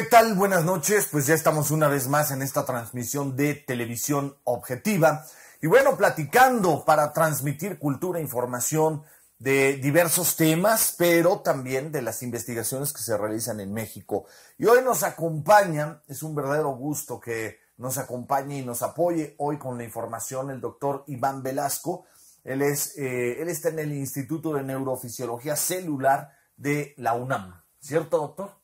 ¿Qué tal? Buenas noches. Pues ya estamos una vez más en esta transmisión de televisión objetiva. Y bueno, platicando para transmitir cultura e información de diversos temas, pero también de las investigaciones que se realizan en México. Y hoy nos acompañan, es un verdadero gusto que nos acompañe y nos apoye hoy con la información el doctor Iván Velasco. Él, es, eh, él está en el Instituto de Neurofisiología Celular de la UNAM. ¿Cierto, doctor?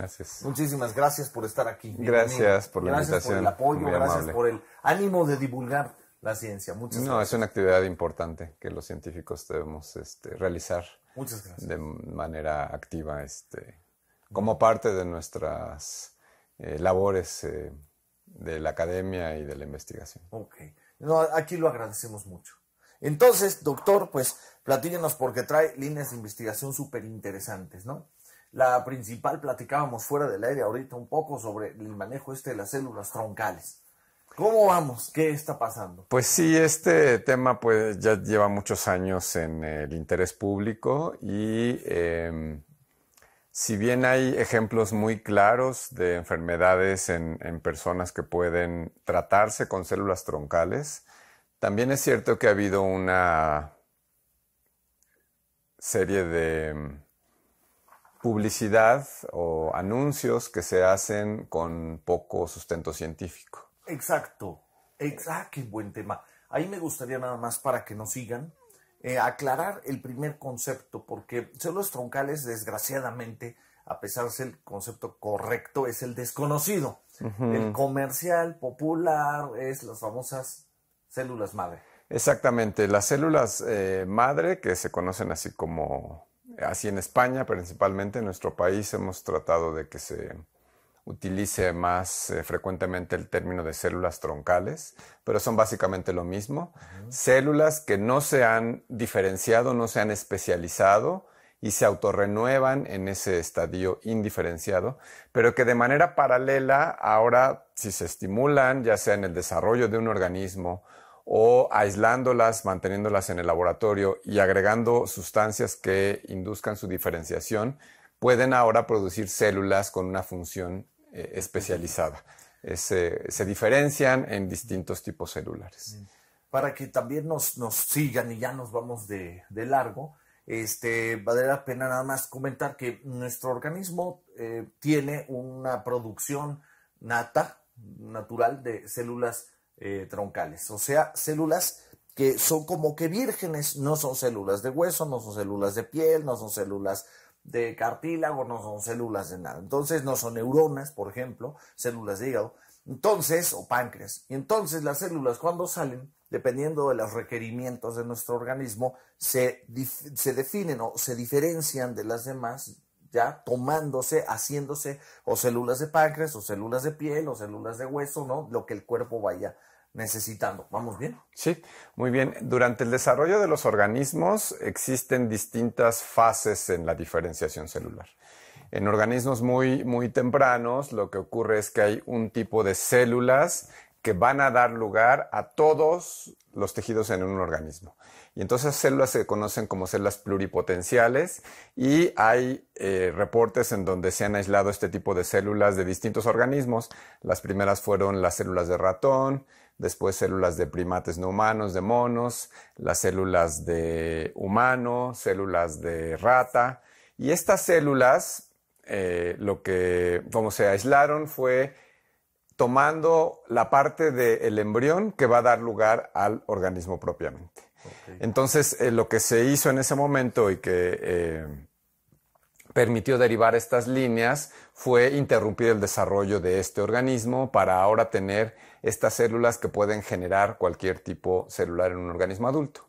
Gracias. Muchísimas gracias por estar aquí. Gracias por la invitación. Gracias por el apoyo, gracias por el ánimo de divulgar la ciencia. Muchas no, es una actividad importante que los científicos debemos este, realizar de manera activa, este, como parte de nuestras eh, labores eh, de la academia y de la investigación. Ok. aquí lo agradecemos mucho. Entonces, doctor, pues platíguenos porque trae líneas de investigación súper interesantes, ¿no? La principal, platicábamos fuera del aire ahorita un poco sobre el manejo este de las células troncales. ¿Cómo vamos? ¿Qué está pasando? Pues sí, este tema pues ya lleva muchos años en el interés público y em, si bien hay ejemplos muy claros de enfermedades en, personas que pueden tratarse con células troncales, también es cierto que ha habido una serie de publicidad o anuncios que se hacen con poco sustento científico. Exacto, exacto, qué buen tema. Ahí me gustaría nada más para que nos sigan eh, aclarar el primer concepto, porque células troncales, desgraciadamente, a pesar de ser el concepto correcto, es el desconocido. El comercial, popular, es las famosas células madre. Exactamente, las células eh, madre, que se conocen así como Así en España, principalmente en nuestro país, hemos tratado de que se utilice más eh, frecuentemente el término de células troncales, pero son básicamente lo mismo. Células que no se han diferenciado, no se han especializado y se autorrenuevan en ese estadio indiferenciado, pero que de manera paralela ahora, si se estimulan, ya sea en el desarrollo de un organismo o aislándolas, manteniéndolas en el laboratorio y agregando sustancias que induzcan su diferenciación, pueden ahora producir células con una función eh, especializada. Eh, se, diferencian en distintos tipos celulares. Para que también nos, sigan y ya nos vamos de, largo, este, vale la pena nada más comentar que nuestro organismo eh, tiene una producción nata, natural, de células eh, troncales, o sea, células que son como que vírgenes, no son células de hueso, no son células de piel, no son células de cartílago, no son células de nada. Entonces no son neuronas, por ejemplo, células de hígado, entonces, o páncreas. Y entonces las células cuando salen, dependiendo de los requerimientos de nuestro organismo, se, se definen o se diferencian de las demás, ya tomándose, haciéndose o células de páncreas, o células de piel, o células de hueso, ¿no? Lo que el cuerpo vaya necesitando. ¿Vamos bien? Sí, muy bien. Durante el desarrollo de los organismos existen distintas fases en la diferenciación celular. En organismos muy, muy tempranos lo que ocurre es que hay un tipo de células que van a dar lugar a todos los tejidos en un organismo. Y entonces células se conocen como células pluripotenciales y hay eh, reportes en donde se han aislado este tipo de células de distintos organismos. Las primeras fueron las células de ratón, después células de primates no humanos, de monos, las células de humano, células de rata. Y estas células, eh, lo que, como se aislaron fue tomando la parte del embrión que va a dar lugar al organismo propiamente. Entonces, eh, lo que se hizo en ese momento y que eh, permitió derivar estas líneas fue interrumpir el desarrollo de este organismo para ahora tener estas células que pueden generar cualquier tipo celular en un organismo adulto.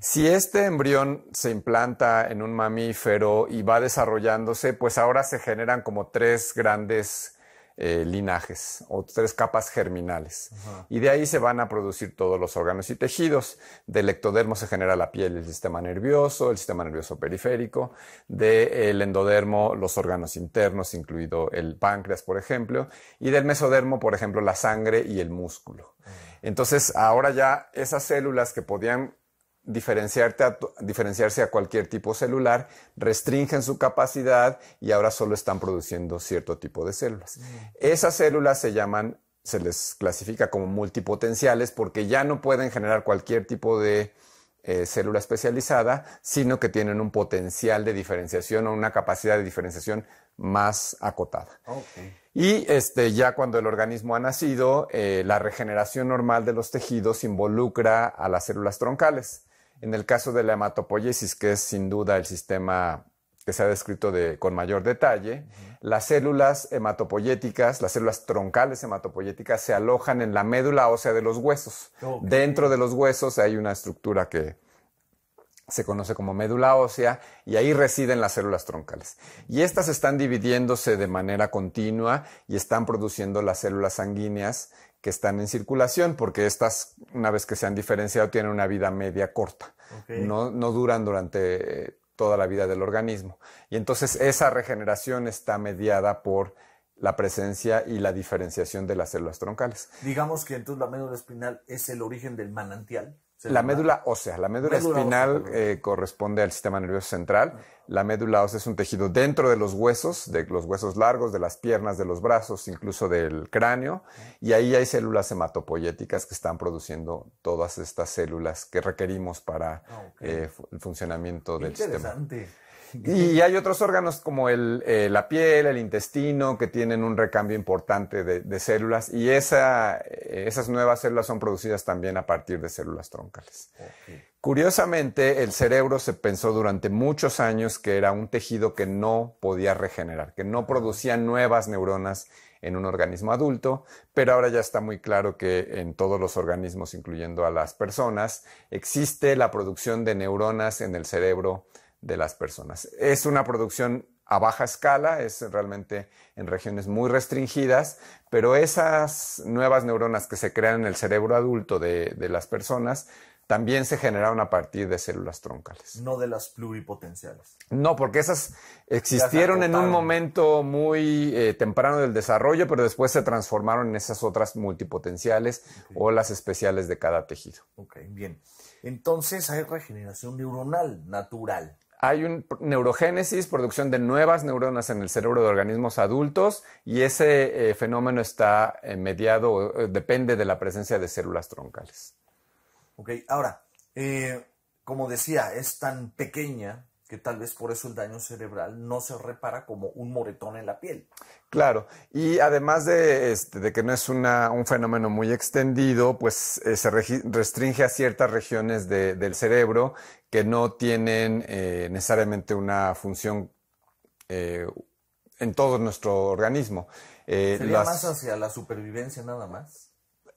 Si este embrión se implanta en un mamífero y va desarrollándose, pues ahora se generan como tres grandes eh, linajes o tres capas germinales. Y de ahí se van a producir todos los órganos y tejidos. Del ectodermo se genera la piel el sistema nervioso, el sistema nervioso periférico. Del endodermo, los órganos internos, incluido el páncreas, por ejemplo. Y del mesodermo, por ejemplo, la sangre y el músculo. Entonces, ahora ya esas células que podían diferenciarte diferenciarse a cualquier tipo celular, restringen su capacidad y ahora solo están produciendo cierto tipo de células. Mm. Esas células se llaman, se les clasifica como multipotenciales porque ya no pueden generar cualquier tipo de eh, célula especializada, sino que tienen un potencial de diferenciación o una capacidad de diferenciación más acotada. Y este, ya cuando el organismo ha nacido, eh, la regeneración normal de los tejidos involucra a las células troncales. En el caso de la hematopoiesis, que es sin duda el sistema que se ha descrito con mayor detalle, las células hematopoyéticas, las células troncales hematopoyéticas se alojan en la médula ósea de los huesos. Dentro de los huesos hay una estructura que se conoce como médula ósea y ahí residen las células troncales. Y estas están dividiéndose de manera continua y están produciendo las células sanguíneas que están en circulación, porque estas, una vez que se han diferenciado, tienen una vida media corta. No, no, duran durante eh, toda la vida del organismo. Y entonces esa regeneración está mediada por la presencia y la diferenciación de las células troncales. Digamos que entonces la médula espinal es el origen del manantial la médula ósea, la médula, espinal eh, corresponde al sistema nervioso central. La médula ósea es un tejido dentro de los huesos, de los huesos largos, de las piernas, de los brazos, incluso del cráneo. Y ahí hay células hematopoyéticas que están produciendo todas estas células que requerimos para ah, eh, el funcionamiento del sistema. Y hay otros órganos como eh, la piel, el intestino, que tienen un recambio importante de, células y eh, esas nuevas células son producidas también a partir de células troncales. Curiosamente, el cerebro se pensó durante muchos años que era un tejido que no podía regenerar, que no producía nuevas neuronas en un organismo adulto, pero ahora ya está muy claro que en todos los organismos, incluyendo a las personas, existe la producción de neuronas en el cerebro de las personas. Es una producción a baja escala, es realmente en regiones muy restringidas, pero esas nuevas neuronas que se crean en el cerebro adulto de, las personas también se generaron a partir de células troncales. No de las pluripotenciales. No, porque esas existieron en un momento muy eh, temprano del desarrollo, pero después se transformaron en esas otras multipotenciales o las especiales de cada tejido. Ok, bien. Entonces hay regeneración neuronal natural hay un neurogénesis, producción de nuevas neuronas en el cerebro de organismos adultos y ese eh, fenómeno está eh, mediado, eh, depende de la presencia de células troncales. Ok, ahora, como decía, es tan pequeña que tal vez por eso el daño cerebral no se repara como un moretón en la piel. Claro, y además de, este, que no es un fenómeno muy extendido, pues eh, se restringe a ciertas regiones del cerebro que no tienen eh, necesariamente una función eh, en todo nuestro organismo. ¿Sería más hacia la supervivencia nada más?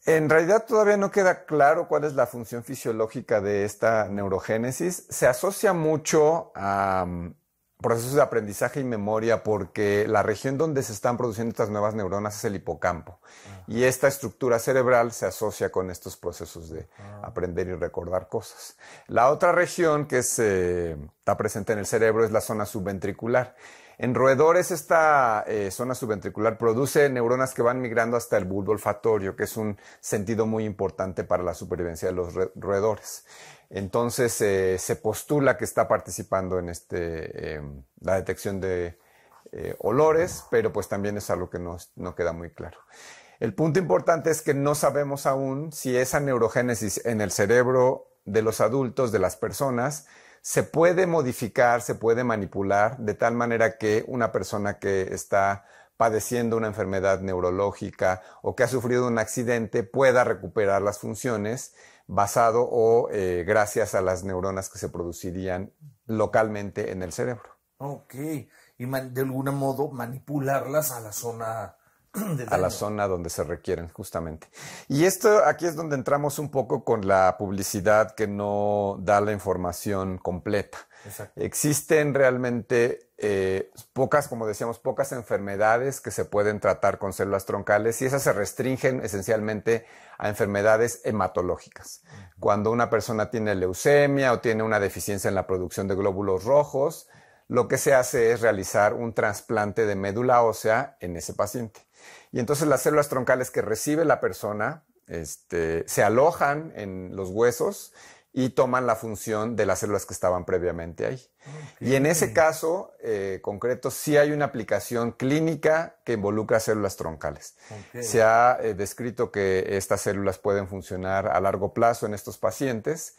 En realidad todavía no queda claro cuál es la función fisiológica de esta neurogénesis. Se asocia mucho a mm, procesos de aprendizaje y memoria porque la región donde se están produciendo estas nuevas neuronas es el hipocampo. Y esta estructura cerebral se asocia con estos procesos de ah. aprender y recordar cosas. La otra región que se, mm, está presente en el cerebro es la zona subventricular. En roedores, esta eh, zona subventricular produce neuronas que van migrando hasta el bulbo olfatorio, que es un sentido muy importante para la supervivencia de los roedores. Entonces, eh, se postula que está participando en este, em, la detección de eh, olores, pero pues también es algo que no queda muy claro. El punto importante es que no sabemos aún si esa neurogénesis en el cerebro de los adultos, de las personas, se puede modificar, se puede manipular de tal manera que una persona que está padeciendo una enfermedad neurológica o que ha sufrido un accidente pueda recuperar las funciones basado o eh, gracias a las neuronas que se producirían localmente en el cerebro. Ok, y de algún modo manipularlas a la zona a la zona donde se requieren, justamente. Y esto aquí es donde entramos un poco con la publicidad que no da la información completa. Existen realmente eh, pocas, como decíamos, pocas enfermedades que se pueden tratar con células troncales y esas se restringen esencialmente a enfermedades hematológicas. Cuando una persona tiene leucemia o tiene una deficiencia en la producción de glóbulos rojos, lo que se hace es realizar un trasplante de médula ósea en ese paciente. Y entonces las células troncales que recibe la persona este, se alojan en los huesos y toman la función de las células que estaban previamente ahí. Y en ese caso eh, concreto, sí hay una aplicación clínica que involucra células troncales. Se ha eh, descrito que estas células pueden funcionar a largo plazo en estos pacientes,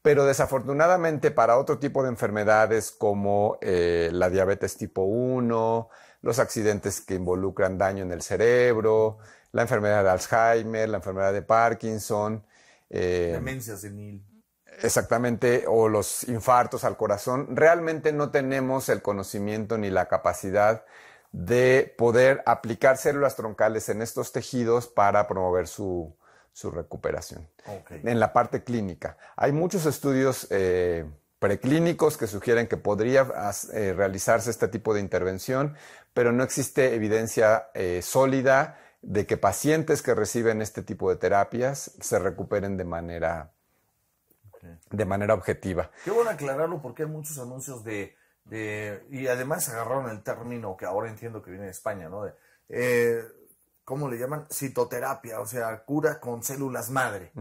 pero desafortunadamente para otro tipo de enfermedades como eh, la diabetes tipo 1, los accidentes que involucran daño en el cerebro, la enfermedad de Alzheimer, la enfermedad de Parkinson. Eh, Demencia senil. Exactamente, o los infartos al corazón. Realmente no tenemos el conocimiento ni la capacidad de poder aplicar células troncales en estos tejidos para promover su, recuperación. En la parte clínica, hay muchos estudios eh, preclínicos que sugieren que podría eh, realizarse este tipo de intervención, pero no existe evidencia eh, sólida de que pacientes que reciben este tipo de terapias se recuperen de manera, de manera objetiva. Qué bueno aclararlo porque hay muchos anuncios de, de, y además agarraron el término que ahora entiendo que viene de España, ¿no? Eh, ¿Cómo le llaman? Citoterapia, o sea, cura con células madre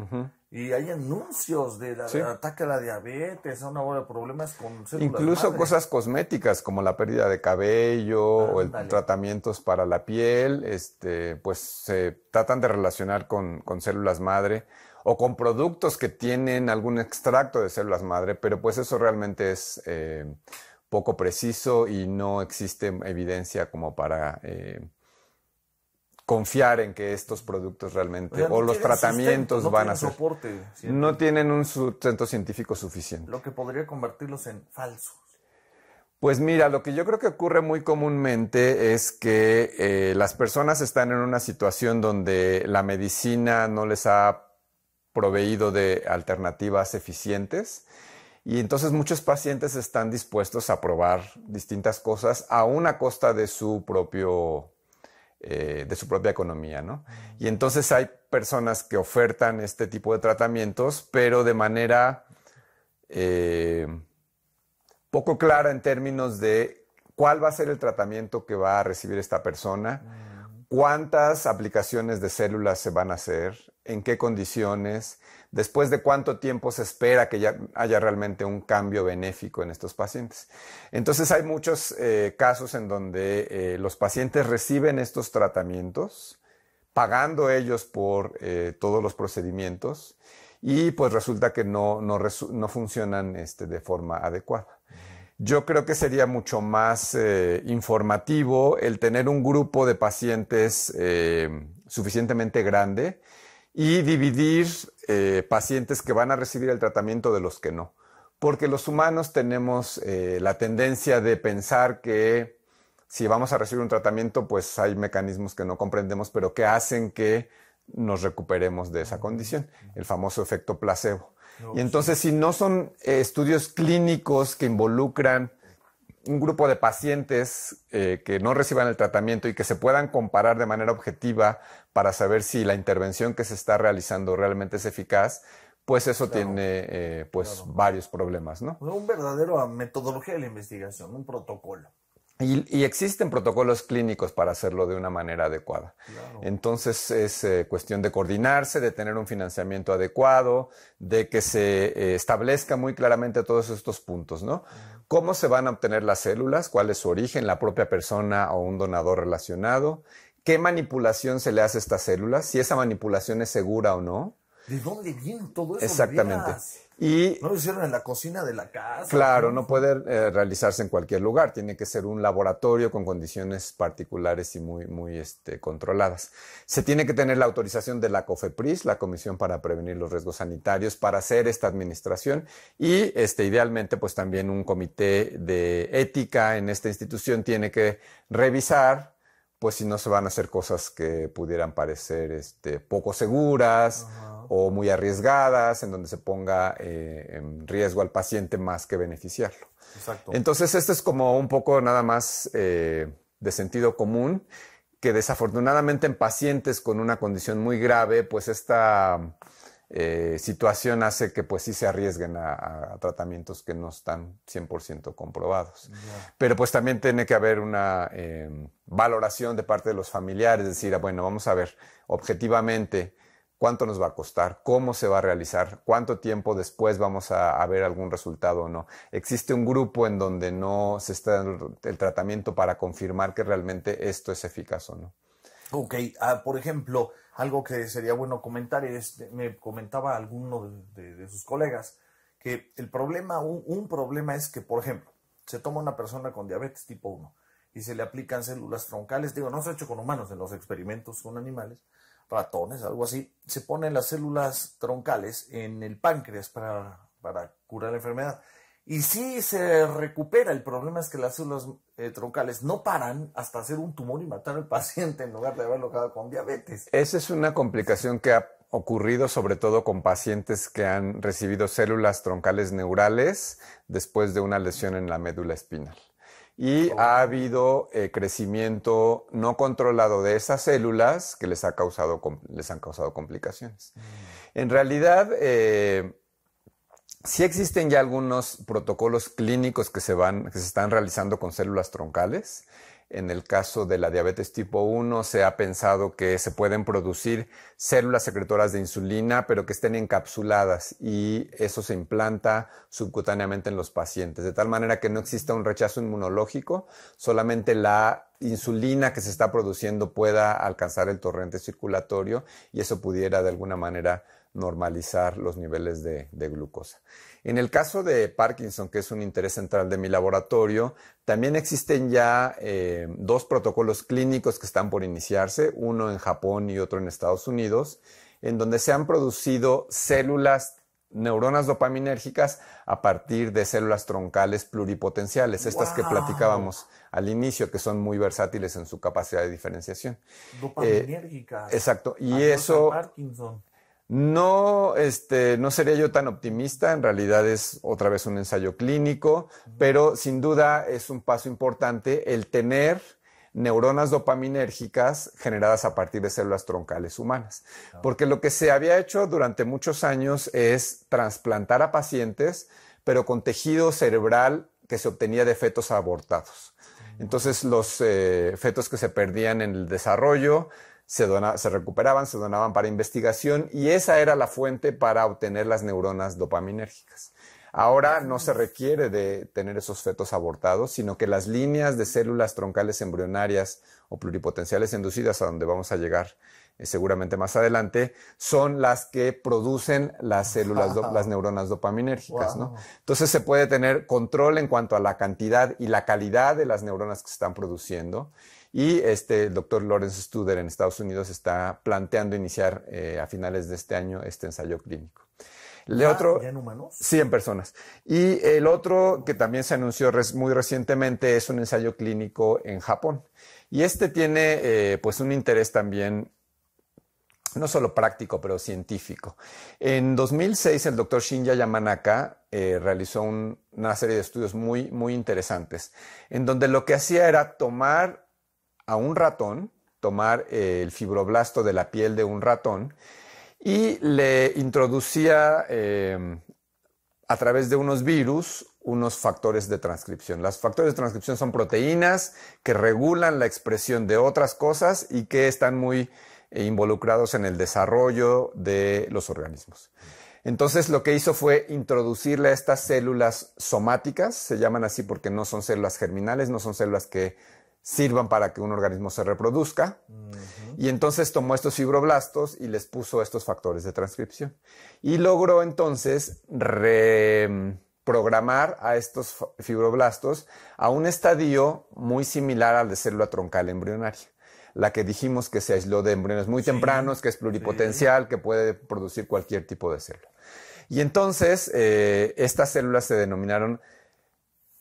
y hay anuncios de la, ataque a la diabetes, a una bola de problemas con Incluso cosas cosméticas como la pérdida de cabello o el tratamientos para la piel, este, pues se tratan de relacionar con, células madre o con productos que tienen algún extracto de células madre, pero pues eso realmente es eh, poco preciso y no existe evidencia como para... Eh, confiar en que estos productos realmente o, los tratamientos van a ser soporte, no tienen un sustento científico suficiente. Lo que podría convertirlos en falsos. Pues mira, lo que yo creo que ocurre muy comúnmente es que eh, las personas están en una situación donde la medicina no les ha proveído de alternativas eficientes y entonces muchos pacientes están dispuestos a probar distintas cosas a una costa de su propio eh, de su propia economía, Y entonces hay personas que ofertan este tipo de tratamientos, pero de manera eh, poco clara en términos de cuál va a ser el tratamiento que va a recibir esta persona, mm. cuántas aplicaciones de células se van a hacer, en qué condiciones, después de cuánto tiempo se espera que haya realmente un cambio benéfico en estos pacientes. Entonces hay muchos eh, casos en donde eh, los pacientes reciben estos tratamientos, pagando ellos por eh, todos los procedimientos, y pues resulta que no, funcionan este, de forma adecuada. Yo creo que sería mucho más informativo el tener un grupo de pacientes suficientemente grande y dividir eh, pacientes que van a recibir el tratamiento de los que no. Porque los humanos tenemos eh, la tendencia de pensar que si vamos a recibir un tratamiento, pues hay mecanismos que no comprendemos, pero que hacen que nos recuperemos de esa condición, el famoso efecto placebo. y pues entonces, si no son eh, estudios clínicos que involucran un grupo de pacientes eh, que no reciban el tratamiento y que se puedan comparar de manera objetiva para saber si la intervención que se está realizando realmente es eficaz, pues eso tiene eh, pues varios problemas, ¿no? Un verdadero ah, metodología de la investigación, un protocolo. Y, existen protocolos clínicos para hacerlo de una manera adecuada. Entonces es eh, cuestión de coordinarse, de tener un financiamiento adecuado, de que se establezca muy claramente todos estos puntos, ¿no? cómo se van a obtener las células, cuál es su origen, la propia persona o un donador relacionado, qué manipulación se le hace a estas células, si esa manipulación es segura o no. ¿De dónde viene todo eso? Exactamente no lo hicieron en la cocina de la casa. Claro, no puede eh, realizarse en cualquier lugar, tiene que ser un laboratorio con condiciones particulares y muy, muy este, controladas. Se tiene que tener la autorización de la COFEPRIS, la Comisión para Prevenir los Riesgos Sanitarios, para hacer esta administración y este, idealmente pues también un comité de ética en esta institución tiene que revisar pues si no se van a hacer cosas que pudieran parecer este, poco seguras o muy arriesgadas, en donde se ponga eh, en riesgo al paciente más que beneficiarlo. Exacto. Entonces, este es como un poco nada más eh, de sentido común, que desafortunadamente en pacientes con una condición muy grave, pues esta eh, situación hace que pues sí se arriesguen a, tratamientos que no están 100% comprobados. Pero pues también tiene que haber una valoración de parte de los familiares, decir, ah, bueno, vamos a ver objetivamente, cuánto nos va a costar, cómo se va a realizar, cuánto tiempo después vamos a, ver algún resultado o no. Existe un grupo en donde no se está el, tratamiento para confirmar que realmente esto es eficaz o no. Ok, ah, por ejemplo, algo que sería bueno comentar es, me comentaba alguno de, sus colegas, que el problema, un, problema es que, por ejemplo, se toma una persona con diabetes tipo 1 y se le aplican células troncales, digo, no se ha hecho con humanos en los experimentos con animales, ratones, algo así, se ponen las células troncales en el páncreas para, curar la enfermedad. Y sí se recupera, el problema es que las células eh, troncales no paran hasta hacer un tumor y matar al paciente en lugar de haberlo dado con diabetes. Esa es una complicación que ha ocurrido sobre todo con pacientes que han recibido células troncales neurales después de una lesión en la médula espinal y ha habido eh, crecimiento no controlado de esas células que les, ha causado, les han causado complicaciones. Mm. En realidad, eh, sí existen ya algunos protocolos clínicos que se, van, que se están realizando con células troncales. En el caso de la diabetes tipo 1, se ha pensado que se pueden producir células secretoras de insulina, pero que estén encapsuladas y eso se implanta subcutáneamente en los pacientes, de tal manera que no exista un rechazo inmunológico, solamente la insulina que se está produciendo pueda alcanzar el torrente circulatorio y eso pudiera de alguna manera normalizar los niveles de, glucosa. En el caso de Parkinson, que es un interés central de mi laboratorio, también existen ya eh, dos protocolos clínicos que están por iniciarse, uno en Japón y otro en Estados Unidos, en donde se han producido células neuronas dopaminérgicas a partir de células troncales pluripotenciales, estas que platicábamos al inicio, que son muy versátiles en su capacidad de diferenciación. Dopaminérgicas. Eh, exacto. Y ah, eso... No, este, no sería yo tan optimista, en realidad es otra vez un ensayo clínico, pero sin duda es un paso importante el tener neuronas dopaminérgicas generadas a partir de células troncales humanas. Ah. Porque lo que se había hecho durante muchos años es trasplantar a pacientes, pero con tejido cerebral que se obtenía de fetos abortados. Mm. Entonces los eh, fetos que se perdían en el desarrollo se, recuperaban, se donaban para investigación y esa era la fuente para obtener las neuronas dopaminérgicas. Ahora no se requiere de tener esos fetos abortados, sino que las líneas de células troncales embrionarias o pluripotenciales inducidas, a donde vamos a llegar eh, seguramente más adelante, son las que producen las células, las neuronas dopaminérgicas. ¿no? Entonces se puede tener control en cuanto a la cantidad y la calidad de las neuronas que se están produciendo y este, el doctor Lawrence Studer en Estados Unidos está planteando iniciar eh, a finales de este año este ensayo clínico. El otro, en humanos? Sí, en personas. Y el otro que también se anunció muy recientemente es un ensayo clínico en Japón. Y este tiene eh, pues un interés también no solo práctico, pero científico. En 2006, el doctor Shinja Yamanaka eh, realizó una serie de estudios muy, muy interesantes, en donde lo que hacía era tomar a un ratón, tomar eh, el fibroblasto de la piel de un ratón y le introducía em, a través de unos virus unos factores de transcripción. Los factores de transcripción son proteínas que regulan la expresión de otras cosas y que están muy eh, involucrados en el desarrollo de los organismos. Entonces lo que hizo fue introducirle a estas células somáticas, se llaman así porque no son células germinales, no son células que sirvan para que un organismo se reproduzca. Y entonces tomó estos fibroblastos y les puso estos factores de transcripción. Y logró entonces reprogramar mm, a estos fibroblastos a un estadio muy similar al de célula troncal embrionaria la que dijimos que se aisló de embriones muy tempranos, que es pluripotencial, que puede producir cualquier tipo de célula. Y entonces eh, estas células se denominaron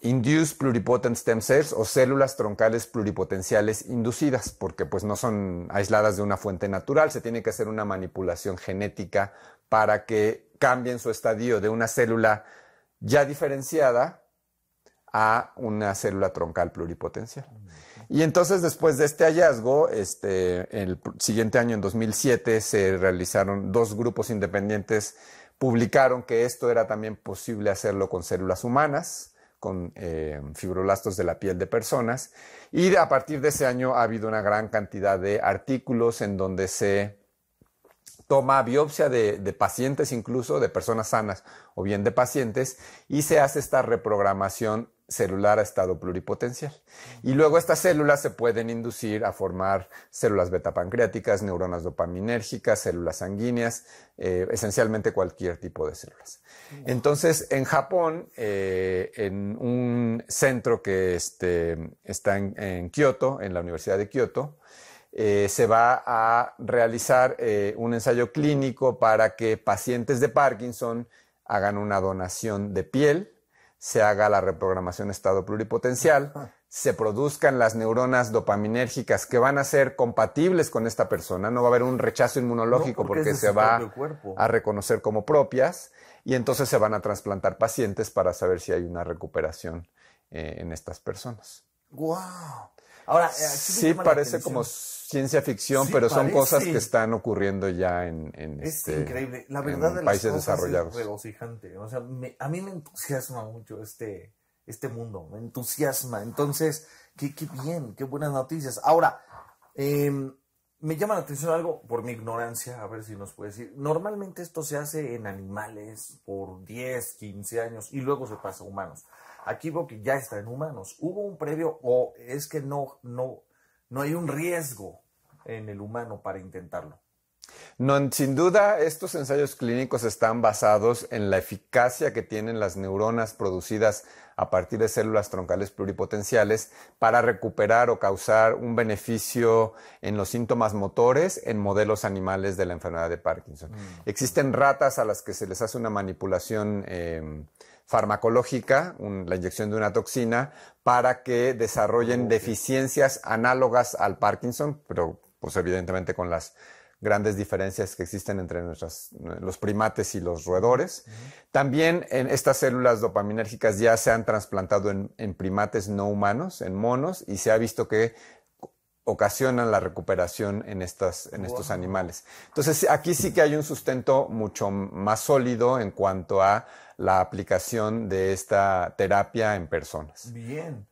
induced pluripotent stem cells o células troncales pluripotenciales inducidas, porque pues no son aisladas de una fuente natural, se tiene que hacer una manipulación genética para que cambien su estadio de una célula ya diferenciada a una célula troncal pluripotencial. Y entonces después de este hallazgo, este, el siguiente año, en 2007, se realizaron dos grupos independientes, publicaron que esto era también posible hacerlo con células humanas, con eh, fibroblastos de la piel de personas. Y a partir de ese año ha habido una gran cantidad de artículos en donde se toma biopsia de, pacientes incluso, de personas sanas o bien de pacientes, y se hace esta reprogramación celular a estado pluripotencial. Y luego estas células se pueden inducir a formar células beta pancreáticas, neuronas dopaminérgicas, células sanguíneas, eh, esencialmente cualquier tipo de células. Entonces, en Japón, eh, en un centro que este, está en, Kioto, en la Universidad de Kioto, eh, se va a realizar un ensayo clínico para que pacientes de Parkinson hagan una donación de piel se haga la reprogramación estado pluripotencial, se produzcan las neuronas dopaminérgicas que van a ser compatibles con esta persona, no va a haber un rechazo inmunológico porque, se va a reconocer como propias y entonces se van a trasplantar pacientes para saber si hay una recuperación eh, en estas personas. ¡Wow! Ahora, eh, sí parece como ciencia ficción, pero son cosas que están ocurriendo ya en, en es este, increíble. La verdad de países desarrollados. Es regocijante. O sea, a mí me entusiasma mucho este, este mundo, me entusiasma. Entonces, qué, bien, qué buenas noticias. Ahora, em, me llama la atención algo por mi ignorancia, a ver si nos puede decir. Normalmente esto se hace en animales por 10, 15 años y luego se pasa a humanos. Aquí veo que ya está en humanos. ¿Hubo un previo o es que no, no, no hay un riesgo en el humano para intentarlo? sin duda, estos ensayos clínicos están basados en la eficacia que tienen las neuronas producidas a partir de células troncales pluripotenciales para recuperar o causar un beneficio en los síntomas motores en modelos animales de la enfermedad de Parkinson. Mm. Existen ratas a las que se les hace una manipulación em, farmacológica, la inyección de una toxina, para que desarrollen oh, deficiencias análogas al Parkinson, pero pues evidentemente con las grandes diferencias que existen entre los primates y los roedores. También en estas células dopaminérgicas ya se han trasplantado en, primates no humanos, en monos, y se ha visto que ocasionan la recuperación en, estas, en estos animales. Entonces, aquí sí que hay un sustento mucho más sólido en cuanto a la aplicación de esta terapia en personas. Bien.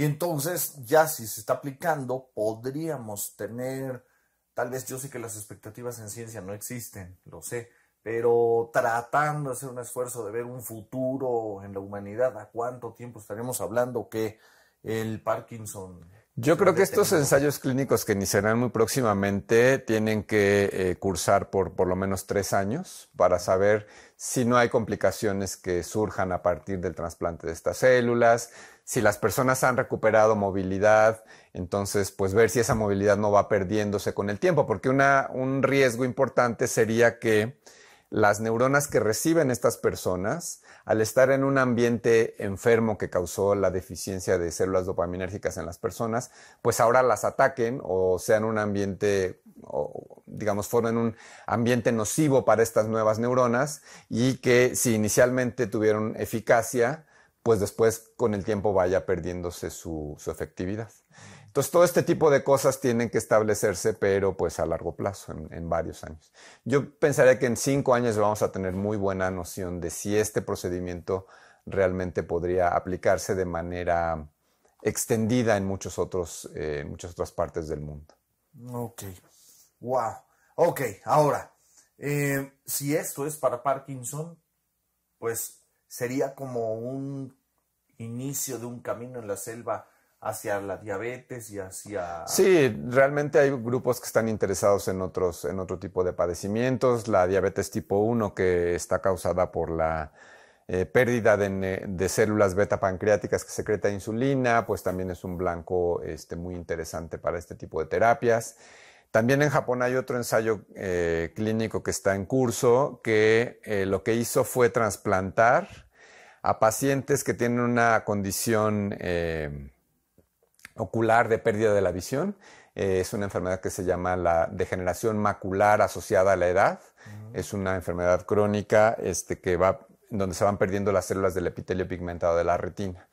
Y entonces, ya si se está aplicando, podríamos tener, tal vez yo sé que las expectativas en ciencia no existen, lo sé, pero tratando de hacer un esfuerzo de ver un futuro en la humanidad, ¿a cuánto tiempo estaremos hablando que el Parkinson yo creo que estos ensayos clínicos que iniciarán muy próximamente tienen que eh, cursar por por lo menos tres años para saber si no hay complicaciones que surjan a partir del trasplante de estas células, si las personas han recuperado movilidad, entonces pues ver si esa movilidad no va perdiéndose con el tiempo, porque una, un riesgo importante sería que las neuronas que reciben estas personas, al estar en un ambiente enfermo que causó la deficiencia de células dopaminérgicas en las personas, pues ahora las ataquen o sean un ambiente, digamos, formen un ambiente nocivo para estas nuevas neuronas y que si inicialmente tuvieron eficacia, pues después con el tiempo vaya perdiéndose su efectividad. Entonces, todo este tipo de cosas tienen que establecerse, pero pues a largo plazo, en, varios años. Yo pensaría que en cinco años vamos a tener muy buena noción de si este procedimiento realmente podría aplicarse de manera extendida en muchos otros, eh, muchas otras partes del mundo. Ok. Wow. Ok, ahora, eh, si esto es para Parkinson, pues sería como un inicio de un camino en la selva hacia la diabetes y hacia... Sí, realmente hay grupos que están interesados en, otros, en otro tipo de padecimientos. La diabetes tipo 1 que está causada por la eh, pérdida de, células beta pancreáticas que secreta insulina, pues también es un blanco este, muy interesante para este tipo de terapias. También en Japón hay otro ensayo eh, clínico que está en curso que eh, lo que hizo fue trasplantar a pacientes que tienen una condición ocular de pérdida de la visión. Eh, es una enfermedad que se llama la degeneración macular asociada a la edad. Es una enfermedad crónica este, que va, donde se van perdiendo las células del epitelio pigmentado de la retina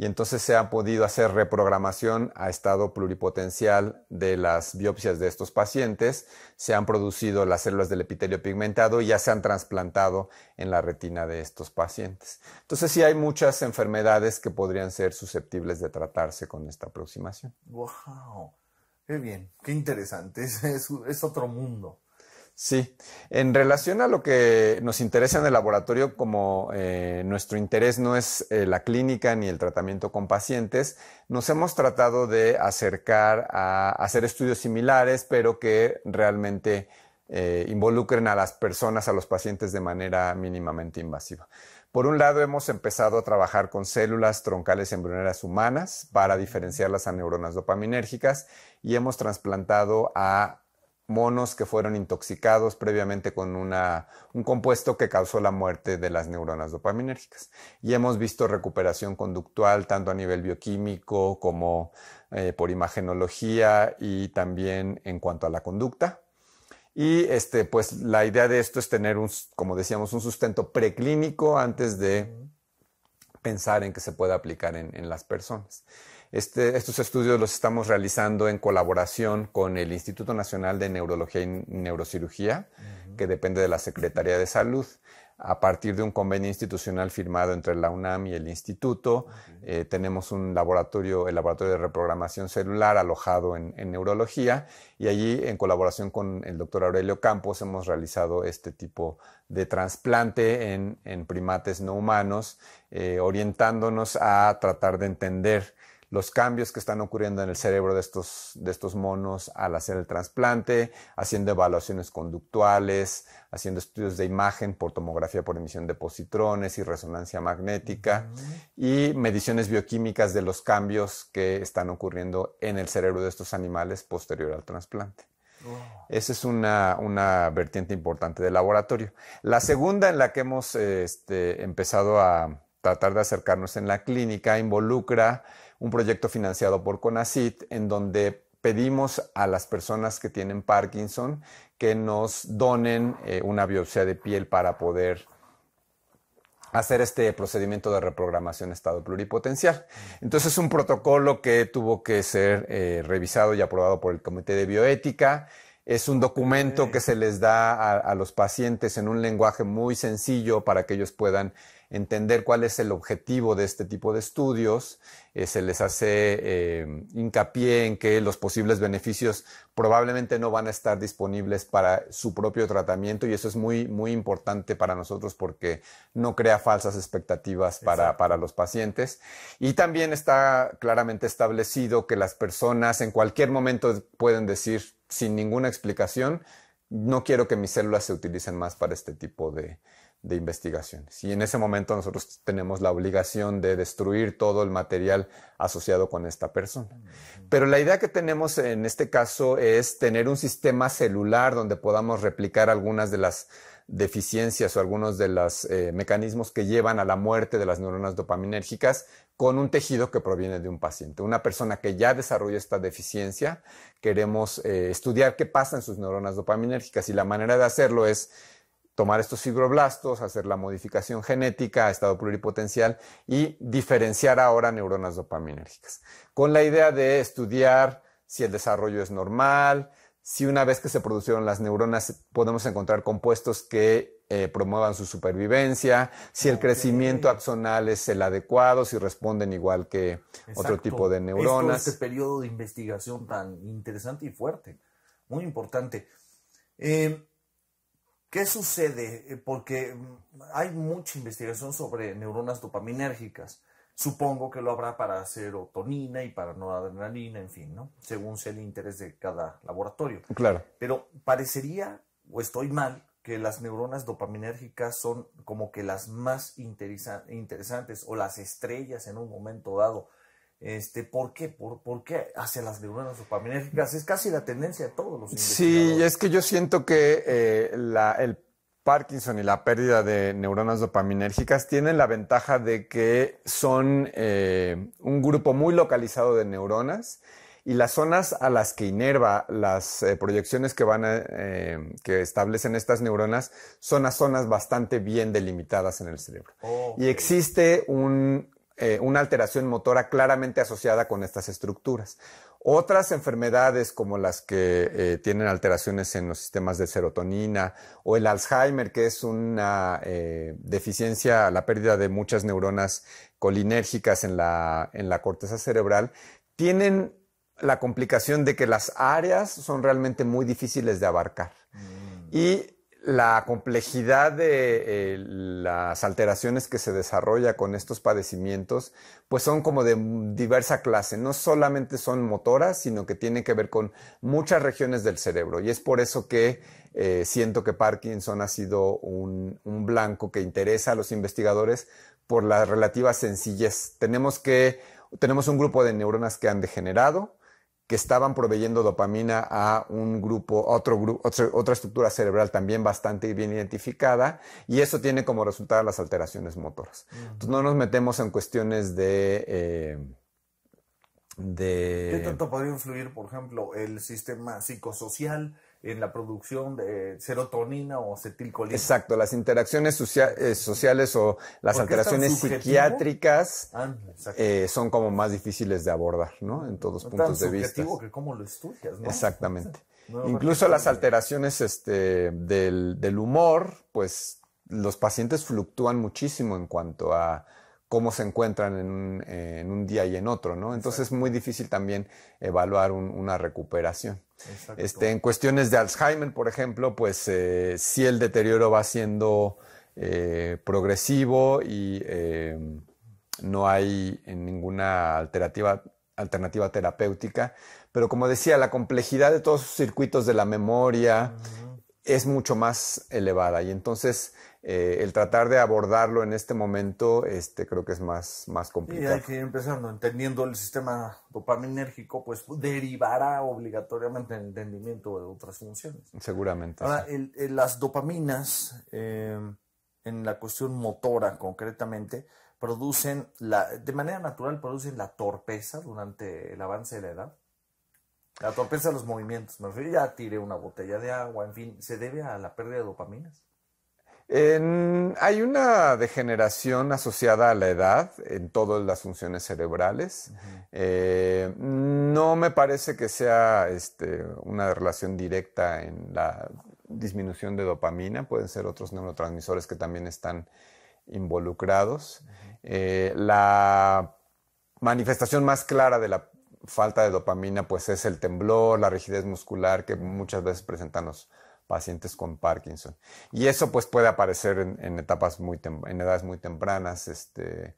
y entonces se ha podido hacer reprogramación a estado pluripotencial de las biopsias de estos pacientes, se han producido las células del epitelio pigmentado y ya se han trasplantado en la retina de estos pacientes. Entonces sí hay muchas enfermedades que podrían ser susceptibles de tratarse con esta aproximación. ¡Wow! ¡Qué bien! ¡Qué interesante! es otro mundo. Sí, en relación a lo que nos interesa en el laboratorio, como eh, nuestro interés no es eh, la clínica ni el tratamiento con pacientes, nos hemos tratado de acercar a hacer estudios similares, pero que realmente eh, involucren a las personas, a los pacientes de manera mínimamente invasiva. Por un lado, hemos empezado a trabajar con células troncales embrioneras humanas para diferenciarlas a neuronas dopaminérgicas y hemos trasplantado a monos que fueron intoxicados previamente con un compuesto que causó la muerte de las neuronas dopaminérgicas. Y hemos visto recuperación conductual tanto a nivel bioquímico como eh, por imagenología y también en cuanto a la conducta. Y este, pues la idea de esto es tener, un, como decíamos, un sustento preclínico antes de pensar en que se pueda aplicar en las personas. Este, estos estudios los estamos realizando en colaboración con el Instituto Nacional de Neurología y Neurocirugía, que depende de la Secretaría de Salud, a partir de un convenio institucional firmado entre la UNAM y el instituto. Eh, tenemos un laboratorio, el laboratorio de reprogramación celular alojado en, neurología y allí en colaboración con el doctor Aurelio Campos hemos realizado este tipo de trasplante en, primates no humanos, eh, orientándonos a tratar de entender los cambios que están ocurriendo en el cerebro de estos, de estos monos al hacer el trasplante, haciendo evaluaciones conductuales, haciendo estudios de imagen por tomografía por emisión de positrones y resonancia magnética y mediciones bioquímicas de los cambios que están ocurriendo en el cerebro de estos animales posterior al trasplante. Oh. Esa es una, vertiente importante del laboratorio. La segunda en la que hemos este, empezado a tratar de acercarnos en la clínica involucra un proyecto financiado por CONACIT en donde pedimos a las personas que tienen Parkinson que nos donen eh, una biopsia de piel para poder hacer este procedimiento de reprogramación estado pluripotencial. Entonces es un protocolo que tuvo que ser eh, revisado y aprobado por el Comité de Bioética. Es un documento que se les da a los pacientes en un lenguaje muy sencillo para que ellos puedan entender cuál es el objetivo de este tipo de estudios, eh, se les hace eh, hincapié en que los posibles beneficios probablemente no van a estar disponibles para su propio tratamiento y eso es muy, muy importante para nosotros porque no crea falsas expectativas para los pacientes. Y también está claramente establecido que las personas en cualquier momento pueden decir sin ninguna explicación, no quiero que mis células se utilicen más para este tipo de, de investigaciones. Y en ese momento nosotros tenemos la obligación de destruir todo el material asociado con esta persona. Pero la idea que tenemos en este caso es tener un sistema celular donde podamos replicar algunas de las deficiencias o algunos de los eh, mecanismos que llevan a la muerte de las neuronas dopaminérgicas con un tejido que proviene de un paciente. Una persona que ya desarrolla esta deficiencia, queremos eh, estudiar qué pasa en sus neuronas dopaminérgicas y la manera de hacerlo es tomar estos fibroblastos, hacer la modificación genética a estado pluripotencial y diferenciar ahora neuronas dopaminérgicas, con la idea de estudiar si el desarrollo es normal, si una vez que se produjeron las neuronas podemos encontrar compuestos que eh, promuevan su supervivencia, si el crecimiento axonal es el adecuado, si responden igual que otro tipo de este neuronas. este periodo de investigación tan interesante y fuerte, muy importante. Eh, ¿Qué sucede? Eh, porque mm, hay mucha investigación sobre neuronas dopaminérgicas. Supongo que lo habrá para serotonina y para noradrenalina, en fin, ¿no? Según sea el interés de cada laboratorio. Claro. Pero parecería, o estoy mal, que las neuronas dopaminérgicas son como que las más interesantes o las estrellas en un momento dado este, ¿Por qué? ¿Por, qué hacia las neuronas dopaminérgicas? Es casi la tendencia de todos los Sí, es que yo siento que eh, el Parkinson y la pérdida de neuronas dopaminérgicas tienen la ventaja de que son eh, un grupo muy localizado de neuronas y las zonas a las que inerva las eh, proyecciones que van que establecen estas neuronas son las zonas bastante bien delimitadas en el cerebro. Y existe un eh, una alteración motora claramente asociada con estas estructuras. Otras enfermedades como las que eh, tienen alteraciones en los sistemas de serotonina o el Alzheimer, que es una eh, deficiencia, la pérdida de muchas neuronas colinérgicas en la, corteza cerebral, tienen la complicación de que las áreas son realmente muy difíciles de abarcar. Mm. Y la complejidad de eh, las alteraciones que se desarrolla con estos padecimientos, pues son como de diversa clase. No solamente son motoras, sino que tienen que ver con muchas regiones del cerebro. Y es por eso que eh, siento que Parkinson ha sido un, un blanco que interesa a los investigadores por la relativa sencillez. Tenemos que tenemos un grupo de neuronas que han degenerado, que estaban proveyendo dopamina a un grupo, otro grupo, otra estructura cerebral también bastante bien identificada, y eso tiene como resultado las alteraciones motoras. Mm. Entonces no nos metemos en cuestiones de, eh, de... ¿Qué tanto podría influir, por ejemplo, el sistema psicosocial? en la producción de serotonina o acetilcolina. Exacto, las interacciones eh, sociales o las alteraciones psiquiátricas eh, son como más difíciles de abordar, ¿no? En todos puntos de vista. que cómo lo estudias, ¿no? Exactamente. Incluso las alteraciones este, del humor, pues los pacientes fluctúan muchísimo en cuanto a cómo se encuentran en, un día y en otro, ¿no? Entonces es muy difícil también evaluar una recuperación. Este, en cuestiones de Alzheimer, por ejemplo, pues si eh, sí el deterioro va siendo eh, progresivo y em, no hay ninguna alternativa, terapéutica, pero como decía, la complejidad de todos los circuitos de la memoria es mucho más elevada y entonces eh, el tratar de abordarlo en este momento este, creo que es más, más complicado. Y hay que ir entendiendo el sistema dopaminérgico, pues derivará obligatoriamente el entendimiento de otras funciones. Seguramente. las dopaminas, em, en la cuestión motora concretamente, producen, la, de manera natural, producen la torpeza durante el avance de la edad. La torpeza de los movimientos, me refiero, ya tiré una botella de agua, en fin, se debe a la pérdida de dopaminas hay una degeneración asociada a la edad en todas las funciones cerebrales. Eh, no me parece que sea este, una relación directa en la disminución de dopamina, pueden ser otros neurotransmisores que también están involucrados. Eh, la manifestación más clara de la falta de dopamina pues es el temblor, la rigidez muscular que muchas veces presentan los pacientes con Parkinson. Y eso pues puede aparecer en, etapas muy en edades muy tempranas, este,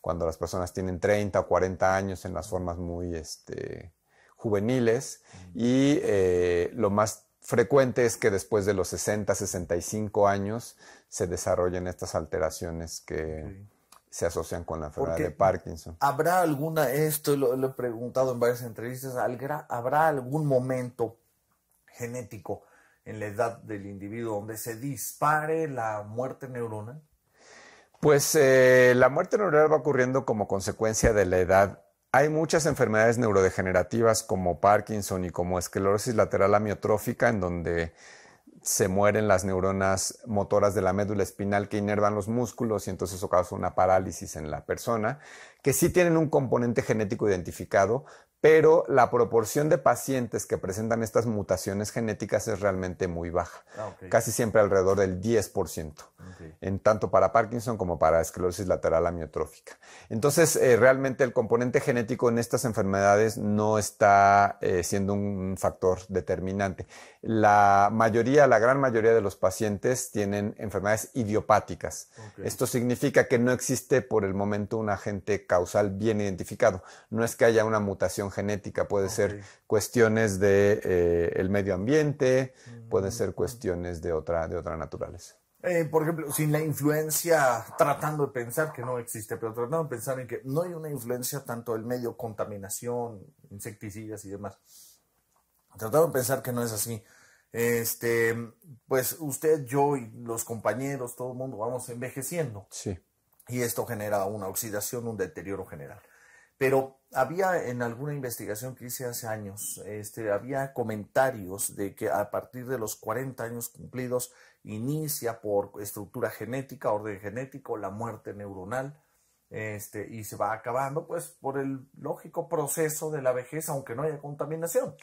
cuando las personas tienen 30 o 40 años en las formas muy este, juveniles. Mm. Y eh, lo más frecuente es que después de los 60, 65 años se desarrollen estas alteraciones que... se asocian con la enfermedad de Parkinson. ¿Habrá alguna, esto lo he preguntado en varias entrevistas, ¿habrá algún momento genético en la edad del individuo donde se dispare la muerte neuronal? Pues eh, la muerte neuronal va ocurriendo como consecuencia de la edad. Hay muchas enfermedades neurodegenerativas como Parkinson y como esclerosis lateral amiotrófica en donde se mueren las neuronas motoras de la médula espinal que inervan los músculos y entonces eso causa una parálisis en la persona, que sí tienen un componente genético identificado, pero la proporción de pacientes que presentan estas mutaciones genéticas es realmente muy baja, ah, casi siempre alrededor del 10%, en tanto para Parkinson como para esclerosis lateral amiotrófica. Entonces, eh, realmente el componente genético en estas enfermedades no está eh, siendo un factor determinante. La mayoría, la gran mayoría de los pacientes tienen enfermedades idiopáticas. Esto significa que no existe por el momento un agente causal bien identificado. No es que haya una mutación genética, puede ah, ser cuestiones de eh, el medio ambiente, puede mm. ser cuestiones de otra, de otra naturaleza. Eh, por ejemplo, sin la influencia, tratando de pensar que no existe, pero tratando de pensar en que no hay una influencia tanto del medio, contaminación, insecticidas y demás. Tratando de pensar que no es así. Este, pues usted, yo y los compañeros, todo el mundo vamos envejeciendo. Y esto genera una oxidación, un deterioro general. Pero había en alguna investigación que hice hace años, este, había comentarios de que a partir de los 40 años cumplidos inicia por estructura genética, orden genético, la muerte neuronal, este, y se va acabando, pues, por el lógico proceso de la vejez, aunque no haya contaminación.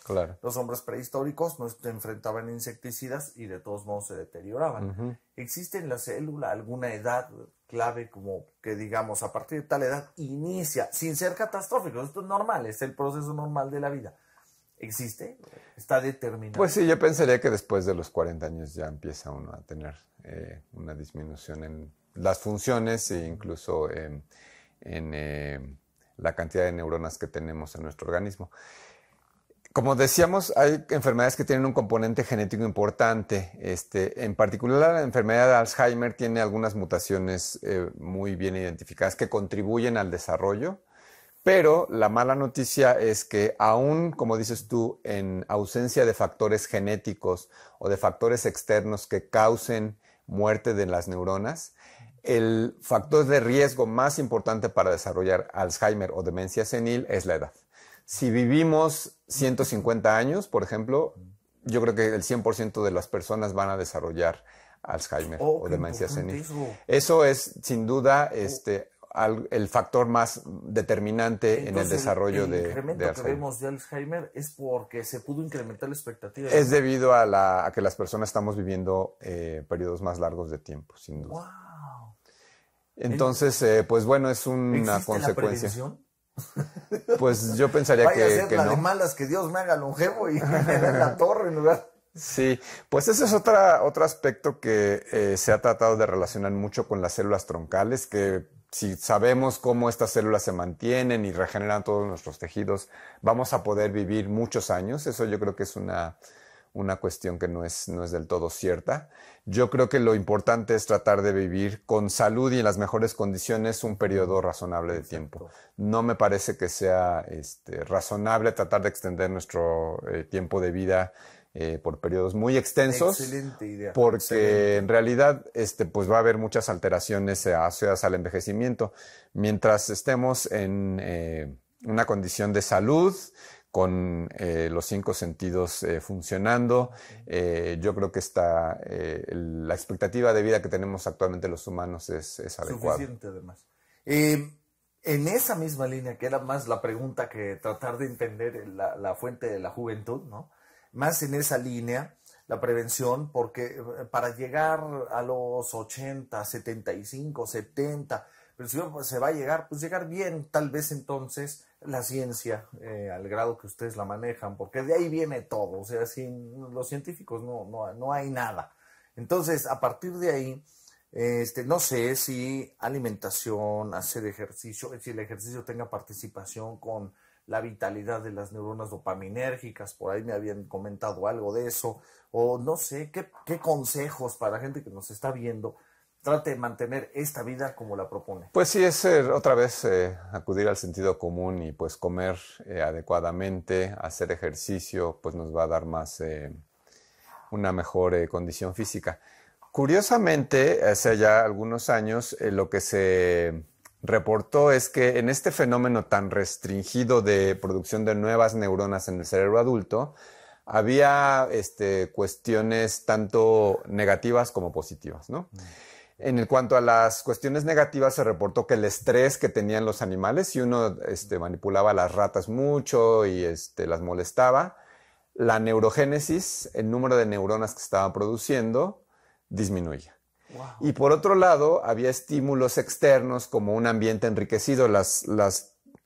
Los hombres prehistóricos no se enfrentaban a insecticidas y de todos modos se deterioraban. ¿Existe en la célula alguna edad clave como que digamos a partir de tal edad inicia sin ser catastrófico. Esto es normal, es el proceso normal de la vida. ¿Existe? ¿Está determinado? Pues sí, yo pensaría que después de los 40 años ya empieza uno a tener eh, una disminución en las funciones e incluso en, eh, la cantidad de neuronas que tenemos en nuestro organismo. Como decíamos, hay enfermedades que tienen un componente genético importante. Este, en particular, la enfermedad de Alzheimer tiene algunas mutaciones eh, muy bien identificadas que contribuyen al desarrollo, pero la mala noticia es que aún, como dices tú, en ausencia de factores genéticos o de factores externos que causen muerte de las neuronas, el factor de riesgo más importante para desarrollar Alzheimer o demencia senil es la edad si vivimos 150 años, por ejemplo, yo creo que el 100% de las personas van a desarrollar Alzheimer oh, o demencia senil. Eso es, sin duda, oh. este, el factor más determinante en el desarrollo el de, incremento de Alzheimer. que vemos de Alzheimer es porque se pudo incrementar la expectativa. es debido a, la, que las personas estamos viviendo eh, periodos más largos de tiempo, sin duda. Wow. Entonces, eh, pues bueno, es una consecuencia. La pues yo pensaría que, a ser malas que Dios me haga longevo y me la torre en lugar. Sí, pues ese es otro aspecto que eh, se ha tratado de relacionar mucho con las células troncales, que si sabemos cómo estas células se mantienen y regeneran todos nuestros tejidos, vamos a poder vivir muchos años. Eso yo creo que es una, una cuestión que no es, no es del todo cierta. Yo creo que lo importante es tratar de vivir con salud y en las mejores condiciones un periodo razonable de tiempo. No me parece que sea este, razonable tratar de extender nuestro eh, tiempo de vida eh, por periodos muy extensos. Excelente idea. Porque en realidad este, pues va a haber muchas alteraciones asociadas al envejecimiento. Mientras estemos en eh, una condición de salud, con eh, los cinco sentidos eh, funcionando. Eh, yo creo que la expectativa de vida que tenemos actualmente los humanos es, adecuada. Suficiente además. en esa misma línea, que era más la pregunta que tratar de entender la, fuente de la juventud, ¿no? Más en esa línea, la prevención, porque para llegar a los 80, 75, 70, pero si se va a llegar, pues llegar bien, tal vez entonces la ciencia eh, al grado que ustedes la manejan, porque de ahí viene todo, o sea, sin los científicos no, no, no hay nada. Entonces, a partir de ahí, este, no sé si alimentación, hacer ejercicio, si el ejercicio tenga participación con la vitalidad de las neuronas dopaminérgicas, por ahí me habían comentado algo de eso, o no sé, qué, qué consejos para la gente que nos está viendo trate de mantener esta vida como la propone. Pues sí, es eh, otra vez eh, acudir al sentido común y pues comer eh, adecuadamente, hacer ejercicio, pues nos va a dar más una mejor condición física. Curiosamente, hace ya algunos años lo que se reportó es que en este fenómeno tan restringido de producción de nuevas neuronas en el cerebro adulto, había este, cuestiones tanto negativas como positivas, ¿no? Mm. En cuanto a las cuestiones negativas, se reportó que el estrés que tenían los animales, si uno este, manipulaba a las ratas mucho y este, las molestaba, la neurogénesis, el número de neuronas que estaban produciendo, disminuía. Y por otro lado, había estímulos externos como un ambiente enriquecido. las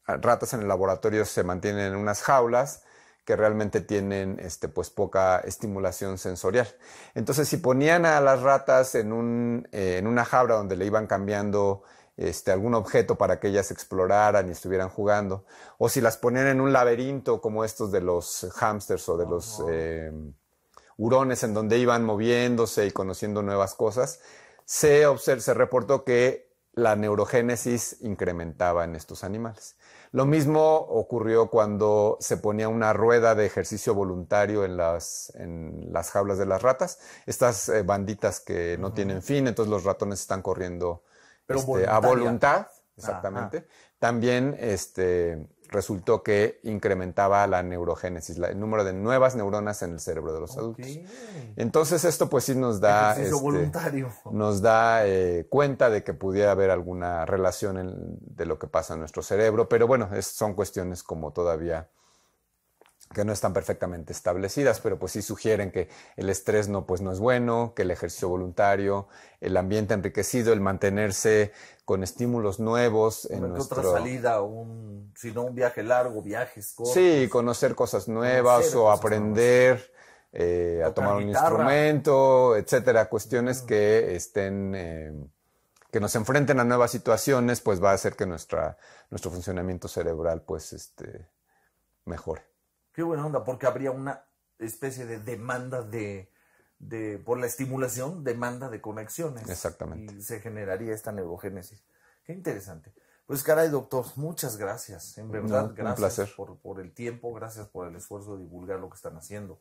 ratas en el laboratorio se mantienen en unas jaulas que realmente tienen este, pues, poca estimulación sensorial. Entonces, si ponían a las ratas en, un, eh, una jabra donde le iban cambiando este, algún objeto para que ellas exploraran y estuvieran jugando, o si las ponían en un laberinto como estos de los hamsters o de los em, hurones en donde iban moviéndose y conociendo nuevas cosas, se, se reportó que la neurogénesis incrementaba en estos animales. Lo mismo ocurrió cuando se ponía una rueda de ejercicio voluntario en las, en las jaulas de las ratas, estas eh, banditas que no tienen fin, entonces los ratones están corriendo este, a voluntad, exactamente. También este, resultó que incrementaba la neurogénesis, el número de nuevas neuronas en el cerebro de los adultos. Entonces esto pues sí nos da, este, Nos da eh, cuenta de que pudiera haber alguna relación de lo que pasa en nuestro cerebro, pero bueno, son cuestiones como todavía que no están perfectamente establecidas, pero pues sí sugieren que el estrés no, pues no es bueno, que el ejercicio voluntario, el ambiente enriquecido, el mantenerse con estímulos nuevos en nuestro... otra salida, un, si no un viaje largo, viajes cortos. Sí, conocer cosas nuevas o aprender eh, a tomar un instrumento, etcétera, cuestiones que estén... Em, que nos enfrenten a nuevas situaciones, pues va a hacer que nuestra, nuestro funcionamiento cerebral pues este, mejore. Qué buena onda, porque habría una especie de demanda de, por la estimulación, demanda de conexiones. Exactamente. Y se generaría esta neurogénesis. Qué interesante. Pues caray, doctor, muchas gracias. En verdad, gracias por, el tiempo, gracias por el esfuerzo de divulgar lo que están haciendo.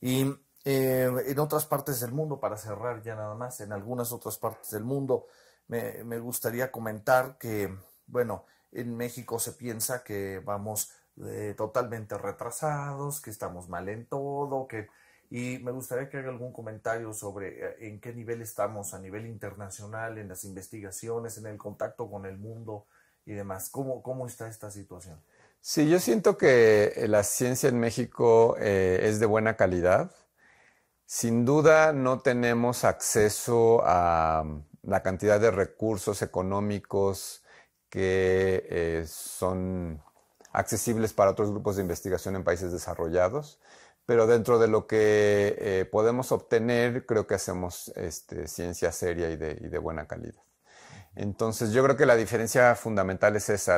Y eh, en otras partes del mundo, para cerrar ya nada más, en algunas otras partes del mundo, me gustaría comentar que, bueno, en México se piensa que vamos eh, totalmente retrasados, que estamos mal en todo, que... Y me gustaría que haga algún comentario sobre eh, en qué nivel estamos a nivel internacional, en las investigaciones, en el contacto con el mundo y demás. ¿Cómo, cómo está esta situación? Sí, yo siento que eh, la ciencia en México es de buena calidad. Sin duda no tenemos acceso a mm, la cantidad de recursos económicos que son accesibles para otros grupos de investigación en países desarrollados, pero dentro de lo que eh, podemos obtener, creo que hacemos este, ciencia seria y de, buena calidad. Entonces, yo creo que la diferencia fundamental es esa,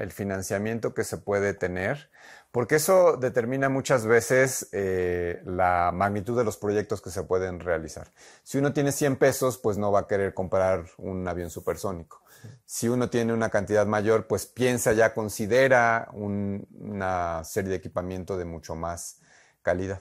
el financiamiento que se puede tener, porque eso determina muchas veces eh, la magnitud de los proyectos que se pueden realizar. Si uno tiene 100 pesos, pues no va a querer comprar un avión supersónico. Si uno tiene una cantidad mayor, pues piensa ya, considera una serie de equipamiento de mucho más calidad.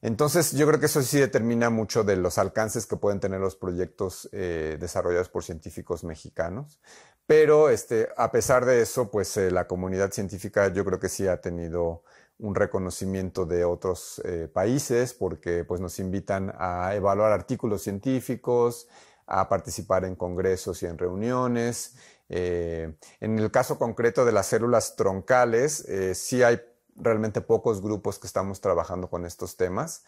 Entonces, yo creo que eso sí determina mucho de los alcances que pueden tener los proyectos eh, desarrollados por científicos mexicanos. Pero este, a pesar de eso, pues eh, la comunidad científica yo creo que sí ha tenido un reconocimiento de otros eh, países porque pues, nos invitan a evaluar artículos científicos, a participar en congresos y en reuniones. Eh, en el caso concreto de las células troncales, eh, sí hay realmente pocos grupos que estamos trabajando con estos temas,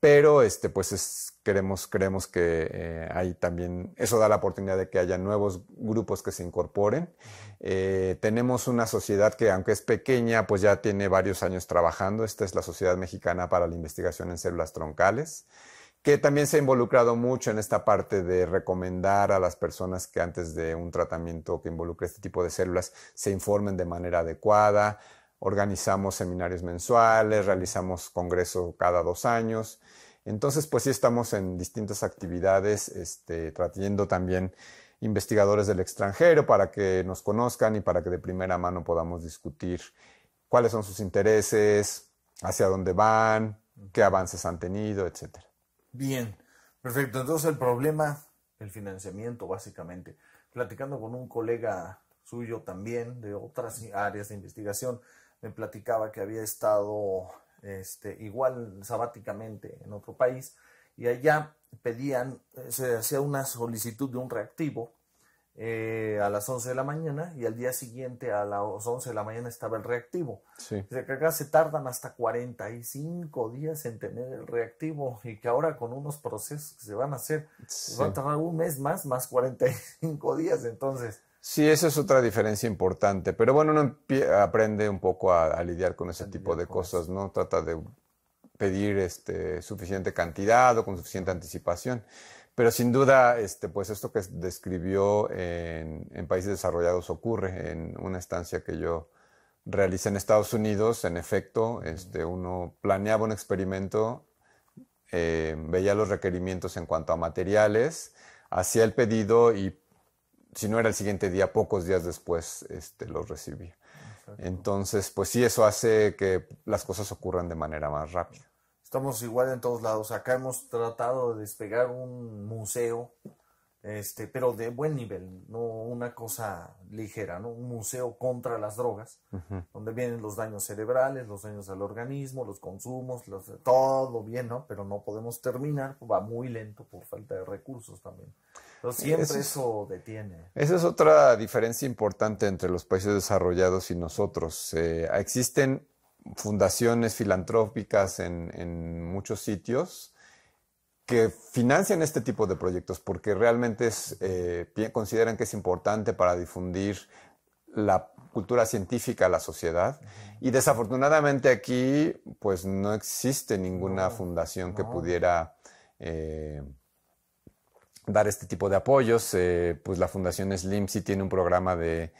pero este, pues queremos, creemos que hay eh, también, eso da la oportunidad de que haya nuevos grupos que se incorporen. tenemos una sociedad que, aunque es pequeña, pues ya tiene varios años trabajando. Esta es la Sociedad Mexicana para la Investigación en Células Troncales que también se ha involucrado mucho en esta parte de recomendar a las personas que antes de un tratamiento que involucre este tipo de células se informen de manera adecuada. Organizamos seminarios mensuales, realizamos congreso cada dos años. Entonces, pues sí estamos en distintas actividades, este, tratando también investigadores del extranjero para que nos conozcan y para que de primera mano podamos discutir cuáles son sus intereses, hacia dónde van, qué avances han tenido, etcétera. Bien, perfecto. Entonces el problema, el financiamiento básicamente. Platicando con un colega suyo también de otras áreas de investigación, me platicaba que había estado este, igual sabáticamente en otro país y allá pedían, eh, se hacía una solicitud de un reactivo eh, a las 11 de la mañana y al día siguiente a las 11 de la mañana estaba el reactivo. que acá se tardan hasta 45 días en tener el reactivo y que ahora con unos procesos que se van a hacer, pues, va van a tardar un mes más, más 45 días entonces. Sí, esa es otra diferencia importante, pero bueno, uno aprende un poco a, lidiar con ese tipo de cosas, ¿no? Trata de pedir este, suficiente cantidad o con suficiente anticipación. Pero sin duda, este, pues esto que describió en, países desarrollados ocurre en una estancia que yo realicé en Estados Unidos. En efecto, este, uno planeaba un experimento, eh, veía los requerimientos en cuanto a materiales, hacía el pedido y si no era el siguiente día, pocos días después este, los recibía. Entonces, pues sí, eso hace que las cosas ocurran de manera más rápida. Estamos igual en todos lados. Acá hemos tratado de despegar un museo, este, pero de buen nivel, no una cosa ligera, ¿no? Un museo contra las drogas, donde vienen los daños cerebrales, los daños al organismo, los consumos, todo bien, ¿no? Pero no podemos terminar, va muy lento por falta de recursos también. Pero siempre eso, detiene. Esa es otra diferencia importante entre los países desarrollados y nosotros. Eh, existen fundaciones filantrópicas en, muchos sitios que financian este tipo de proyectos porque realmente eh, consideran que es importante para difundir la cultura científica a la sociedad. Y desafortunadamente aquí, pues no existe ninguna fundación que pudiera eh, dar este tipo de apoyos. Eh, pues la Fundación Slim sí tiene un programa de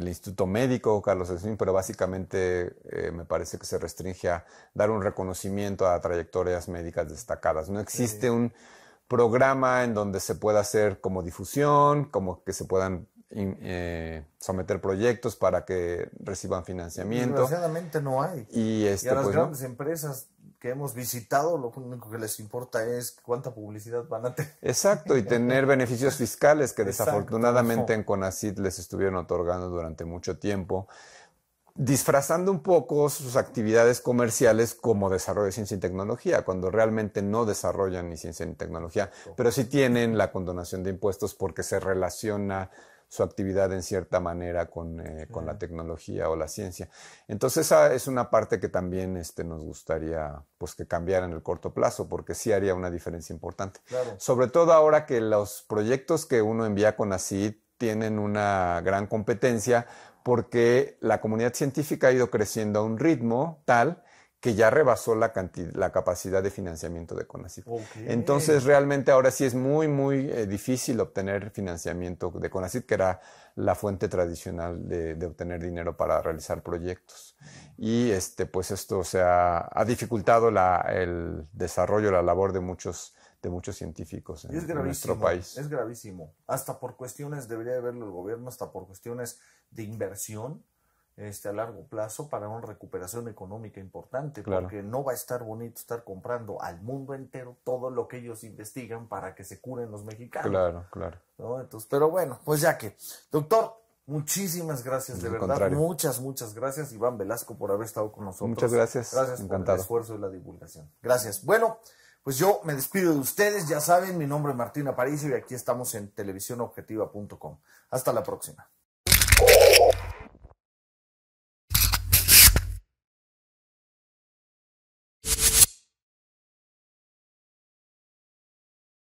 el Instituto Médico, Carlos Slim, pero básicamente eh, me parece que se restringe a dar un reconocimiento a trayectorias médicas destacadas. No existe un programa en donde se pueda hacer como difusión, como que se puedan eh, someter proyectos para que reciban financiamiento. Desgraciadamente no hay. Y, este, a las pues, grandes empresas que hemos visitado, lo único que les importa es cuánta publicidad van a tener. Exacto, y tener beneficios fiscales que desafortunadamente en Conacyt les estuvieron otorgando durante mucho tiempo, disfrazando un poco sus actividades comerciales como desarrollo de ciencia y tecnología, cuando realmente no desarrollan ni ciencia ni tecnología, pero sí tienen la condonación de impuestos porque se relaciona su actividad en cierta manera con, eh, la tecnología o la ciencia. Entonces esa es una parte que también este, nos gustaría pues, que cambiara en el corto plazo, porque sí haría una diferencia importante. Sobre todo ahora que los proyectos que uno envía con ACID tienen una gran competencia porque la comunidad científica ha ido creciendo a un ritmo tal que ya rebasó la, la capacidad de financiamiento de CONACIT. Entonces, realmente ahora sí es muy, muy eh, difícil obtener financiamiento de CONACIT, que era la fuente tradicional de, obtener dinero para realizar proyectos. Y este, pues esto se ha, dificultado el desarrollo, la labor de muchos, de muchos científicos en, nuestro país. Es gravísimo. Hasta por cuestiones, debería verlo el gobierno, hasta por cuestiones de inversión este, a largo plazo para una recuperación económica importante, porque no va a estar bonito estar comprando al mundo entero todo lo que ellos investigan para que se curen los mexicanos. Claro, claro. Entonces, pero bueno, pues ya que, doctor, muchísimas gracias, de verdad, muchas, muchas gracias, Iván Velasco, por haber estado con nosotros. Muchas gracias. Gracias por el esfuerzo y la divulgación. Gracias. Bueno. Pues yo me despido de ustedes, ya saben, mi nombre es Martín Aparicio y aquí estamos en televisiónobjetiva.com. Hasta la próxima.